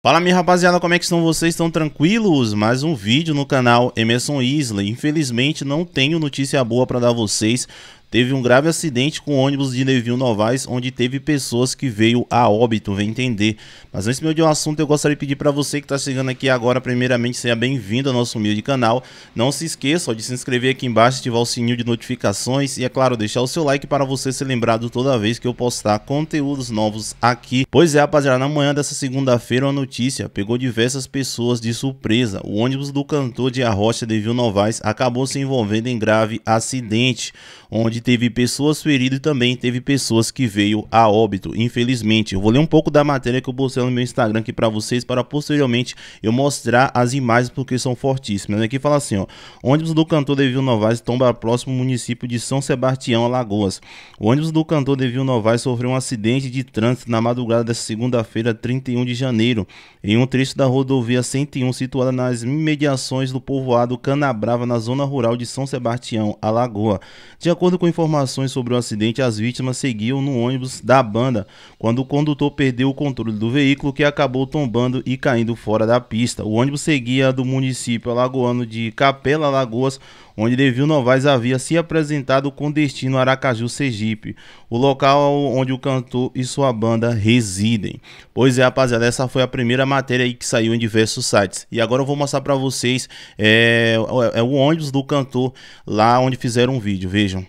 Fala minha rapaziada, como é que estão vocês? Estão tranquilos? Mais um vídeo no canal Emerson Isley. Infelizmente não tenho notícia boa para dar a vocês teve um grave acidente com o ônibus de Nevinho Novaes, onde teve pessoas que veio a óbito, vem entender. Mas antes meu de um assunto, eu gostaria de pedir para você que está chegando aqui agora, primeiramente, seja bem-vindo ao nosso humilde canal. Não se esqueça ó, de se inscrever aqui embaixo, ativar o sininho de notificações e, é claro, deixar o seu like para você ser lembrado toda vez que eu postar conteúdos novos aqui. Pois é, rapaziada, na manhã dessa segunda-feira, uma notícia pegou diversas pessoas de surpresa. O ônibus do cantor de Arrocha, Nevinho Novaes, acabou se envolvendo em grave acidente, onde onde teve pessoas feridas e também teve pessoas que veio a óbito, infelizmente. Eu vou ler um pouco da matéria que eu postei no meu Instagram aqui para vocês, para posteriormente eu mostrar as imagens porque são fortíssimas. Né? Aqui fala assim, ó, ônibus do cantor Devil Novaes tomba próximo município de São Sebastião, Alagoas. O ônibus do cantor Devil Novaes sofreu um acidente de trânsito na madrugada desta segunda-feira, 31 de janeiro, em um trecho da rodovia 101 situada nas imediações do povoado Canabrava, na zona rural de São Sebastião, Alagoas. De acordo com informações sobre o acidente, as vítimas seguiam no ônibus da banda quando o condutor perdeu o controle do veículo que acabou tombando e caindo fora da pista. O ônibus seguia do município alagoano de Capela Lagoas, onde Devil Novaes havia se apresentado com destino Aracaju, Sergipe, o local onde o cantor e sua banda residem. Pois é, rapaziada, essa foi a primeira matéria aí que saiu em diversos sites. E agora eu vou mostrar para vocês é, é, é o ônibus do cantor lá onde fizeram um vídeo. Vejam.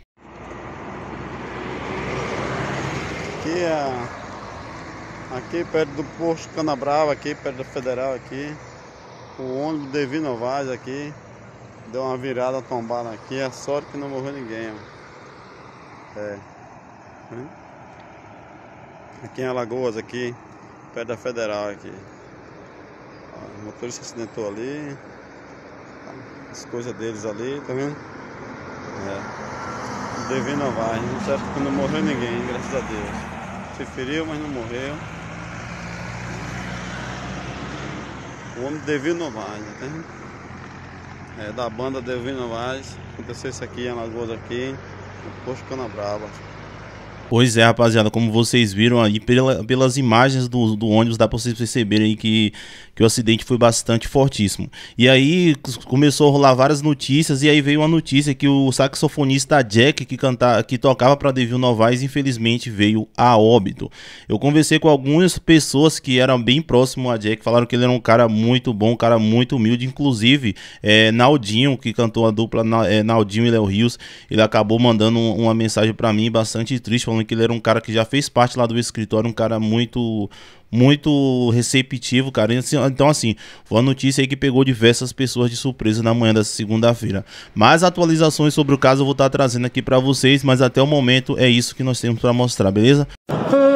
aqui perto do posto Canabrava, aqui perto da Federal aqui. O ônibus de Vinovaz aqui. Deu uma virada tombada aqui. A é sorte que não morreu ninguém. Ó. É. Aqui em Alagoas aqui. Perto da Federal aqui. Ó, o motorista acidentou ali. As coisas deles ali, tá vendo? É. Devendo a certo que não morreu ninguém, graças a Deus se feriu, mas não morreu. O homem Devino Vaz, entende? Né? É, da banda Devino Vaz. Aconteceu isso aqui em Alagoas aqui, no posto Canabrava. Pois é, rapaziada, como vocês viram aí pela, pelas imagens do, do, ônibus, dá pra vocês perceberem que, que o acidente foi bastante fortíssimo. E aí começou a rolar várias notícias, e aí veio uma notícia que o saxofonista Jack, que, cantava que tocava para Devil Novaes, infelizmente veio a óbito. Eu conversei com algumas pessoas que eram bem próximo a Jack, falaram que ele era um cara muito bom, um cara muito humilde, inclusive é, Naldinho, que cantou a dupla é, Naldinho e Léo Rios, ele acabou mandando uma mensagem para mim bastante triste, falando que ele era um cara que já fez parte lá do escritório, um cara muito muito receptivo, cara. Assim, então, assim, foi uma notícia aí que pegou diversas pessoas de surpresa na manhã dessa segunda-feira. Mais atualizações sobre o caso eu vou estar trazendo aqui para vocês, mas até o momento é isso que nós temos para mostrar, beleza? Hum.